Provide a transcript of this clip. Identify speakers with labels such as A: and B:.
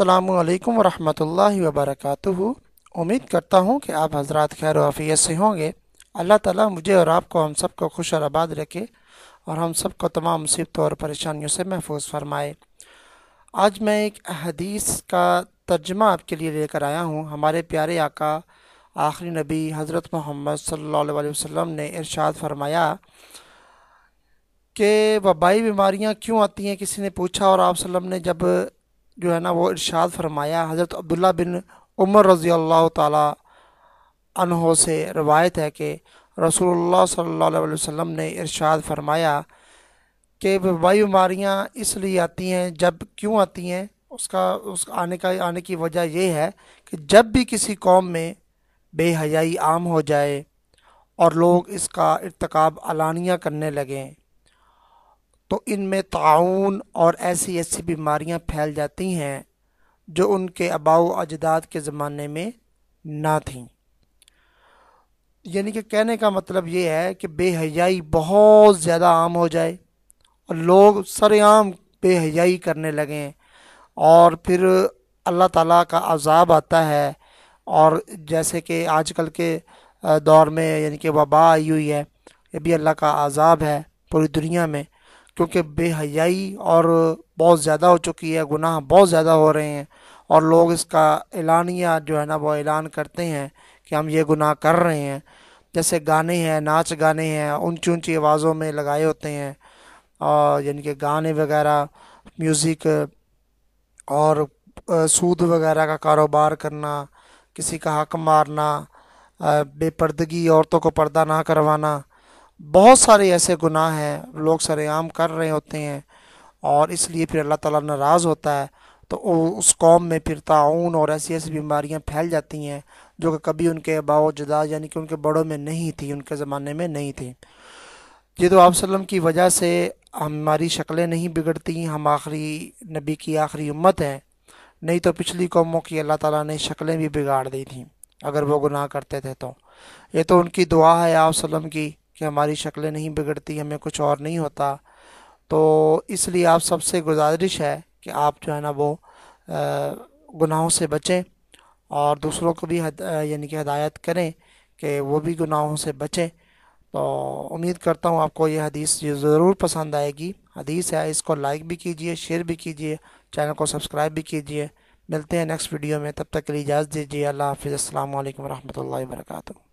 A: अल्लाम वरहल वबरकातुहु उम्मीद करता हूँ कि आप हजरत खैर वफ़ीत से होंगे अल्लाह ताला मुझे और आपको हम सब को खुश और आबाद रखे और हम सब को तमाम मुसीबतों और परेशानियों से महफूज फरमाए आज मैं एक हदीस का तर्जमा आपके लिए लेकर आया हूँ हमारे प्यारे आका आखिरी नबी हज़रत मोहम्मद सल्ला वसम ने इरशाद फरमाया कि वबाई बीमारियाँ क्यों आती हैं किसी ने पूछा और आप सल्लम ने जब जो है ना वो इरशाद फरमाया हज़रत अब्दुल्ला बिन उमर रज़ी अल्लाह तहों से रवायत है कि रसूलुल्लाह सल्लल्लाहु अलैहि वसल्लम ने इरशाद फरमाया कि वबाई बीमारियाँ इसलिए आती हैं जब क्यों आती हैं उसका उस आने का आने की वजह यह है कि जब भी किसी कौम में बेहयाई आम हो जाए और लोग इसका इरतकब अलानिया करने लगें तो इनमें ताउन और ऐसी ऐसी बीमारियां फैल जाती हैं जो उनके अबाऊ अजदाद के ज़माने में ना थीं यानी कि कहने का मतलब ये है कि बेहयाई बहुत ज़्यादा आम हो जाए और लोग सरेआम बेहयाई करने लगें और फिर अल्लाह ताला का अजाब आता है और जैसे कि आजकल के दौर में यानी कि वबा आई हुई है ये भी अल्लाह का अजाब है पूरी दुनिया में क्योंकि बेहयाई और बहुत ज़्यादा हो चुकी है गुनाह बहुत ज़्यादा हो रहे हैं और लोग इसका ऐलानिया जो है ना वो ऐलान करते हैं कि हम ये गुनाह कर रहे हैं जैसे गाने हैं नाच गाने हैं ऊंची ऊंची आवाज़ों में लगाए होते हैं और यानी कि गाने वगैरह म्यूज़िक और सूद वगैरह का कारोबार करना किसी का हक मारना बेपर्दगी औरतों को पर्दा ना करवाना बहुत सारे ऐसे गुनाह हैं लोग सरेआम कर रहे होते हैं और इसलिए फिर अल्लाह ताला नाराज़ होता है तो उस कौम में फिर ताउन और ऐसी ऐसी बीमारियां फैल जाती हैं जो कि कभी उनके अबाव जदा यानी कि उनके बड़ों में नहीं थी उनके ज़माने में नहीं थी ये तो आप सल्लम की वजह से हमारी शक्लें नहीं बिगड़ती हम आखिरी नबी की आखिरी उम्मत है नहीं तो पिछली कौमों की अल्लाह ताला ने शक्लें भी बिगाड़ दी थी अगर वो गुनाह करते थे तो ये तो उनकी दुआ है आप सल्लम की कि हमारी शक्लें नहीं बिगड़ती हमें कुछ और नहीं होता तो इसलिए आप सबसे गुजारिश है कि आप जो है ना वो गुनाहों से बचें और दूसरों को भी यानी कि हदायत करें कि वो भी गुनाहों से बचें तो उम्मीद करता हूँ आपको ये हदीस ज़रूर पसंद आएगी हदीस है इसको लाइक भी कीजिए शेयर भी कीजिए चैनल को सब्सक्राइब भी कीजिए मिलते हैं नेक्स्ट वीडियो में तब तक के लिए इजाज़त दीजिए अल्लाह हाफिज़ अल्लाम वरहमल वर्का